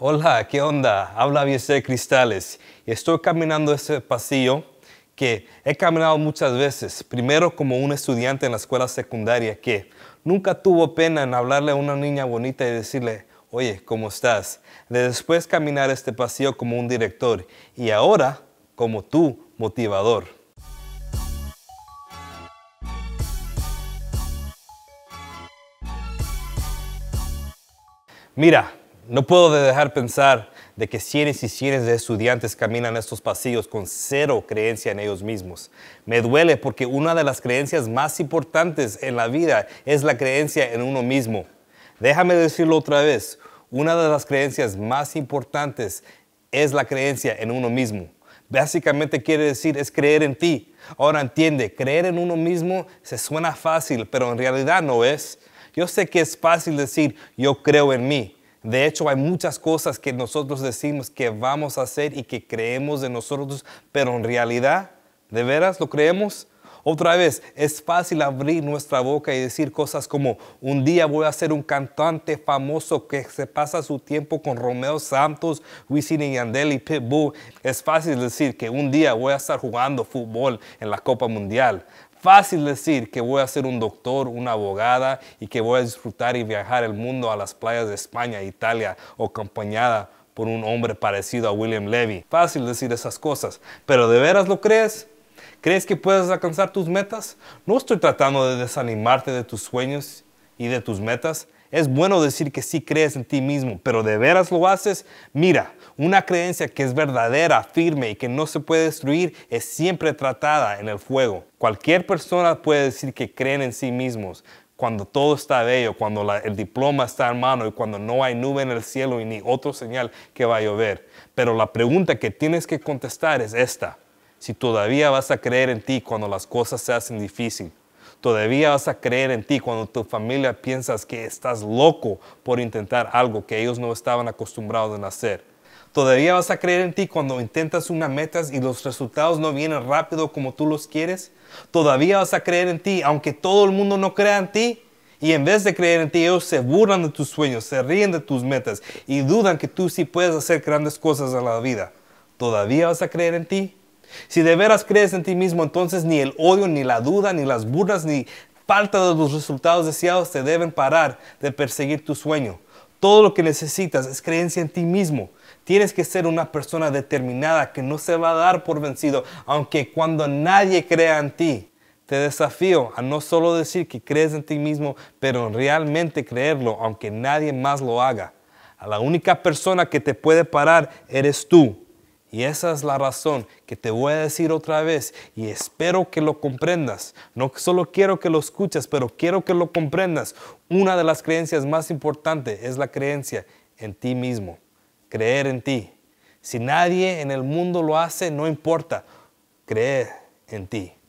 hola, ¿qué onda? Habla de Cristales. Estoy caminando este pasillo que he caminado muchas veces, primero como un estudiante en la escuela secundaria que nunca tuvo pena en hablarle a una niña bonita y decirle, oye, ¿cómo estás? De después caminar este pasillo como un director y ahora como tu motivador. Mira, no puedo dejar de pensar de que cientos y cientos de estudiantes caminan estos pasillos con cero creencia en ellos mismos. Me duele porque una de las creencias más importantes en la vida es la creencia en uno mismo. Déjame decirlo otra vez, una de las creencias más importantes es la creencia en uno mismo. Básicamente quiere decir es creer en ti. Ahora entiende, creer en uno mismo se suena fácil, pero en realidad no es. Yo sé que es fácil decir yo creo en mí, de hecho, hay muchas cosas que nosotros decimos que vamos a hacer y que creemos de nosotros, pero en realidad, ¿de veras lo creemos? Otra vez, es fácil abrir nuestra boca y decir cosas como, un día voy a ser un cantante famoso que se pasa su tiempo con Romeo Santos, Wisin y Yandel y Pitbull. Es fácil decir que un día voy a estar jugando fútbol en la Copa Mundial fácil decir que voy a ser un doctor, una abogada y que voy a disfrutar y viajar el mundo a las playas de España, Italia o acompañada por un hombre parecido a William Levy. Fácil decir esas cosas, pero ¿de veras lo crees? ¿Crees que puedes alcanzar tus metas? No estoy tratando de desanimarte de tus sueños y de tus metas, es bueno decir que sí crees en ti mismo, pero de veras lo haces. Mira, una creencia que es verdadera, firme y que no se puede destruir es siempre tratada en el fuego. Cualquier persona puede decir que creen en sí mismos, cuando todo está bello, cuando el diploma está en mano y cuando no hay nube en el cielo y ni otro señal que va a llover. Pero la pregunta que tienes que contestar es esta. Si todavía vas a creer en ti cuando las cosas se hacen difíciles. Todavía vas a creer en ti cuando tu familia piensas que estás loco por intentar algo que ellos no estaban acostumbrados a hacer. Todavía vas a creer en ti cuando intentas una metas y los resultados no vienen rápido como tú los quieres. Todavía vas a creer en ti aunque todo el mundo no crea en ti. Y en vez de creer en ti, ellos se burlan de tus sueños, se ríen de tus metas y dudan que tú sí puedes hacer grandes cosas en la vida. ¿Todavía vas a creer en ti? Si de veras crees en ti mismo, entonces ni el odio, ni la duda, ni las burlas, ni falta de los resultados deseados te deben parar de perseguir tu sueño. Todo lo que necesitas es creencia en ti mismo. Tienes que ser una persona determinada que no se va a dar por vencido, aunque cuando nadie crea en ti. Te desafío a no solo decir que crees en ti mismo, pero realmente creerlo, aunque nadie más lo haga. A la única persona que te puede parar eres tú. Y esa es la razón que te voy a decir otra vez y espero que lo comprendas. No solo quiero que lo escuches, pero quiero que lo comprendas. Una de las creencias más importantes es la creencia en ti mismo, creer en ti. Si nadie en el mundo lo hace, no importa, creer en ti.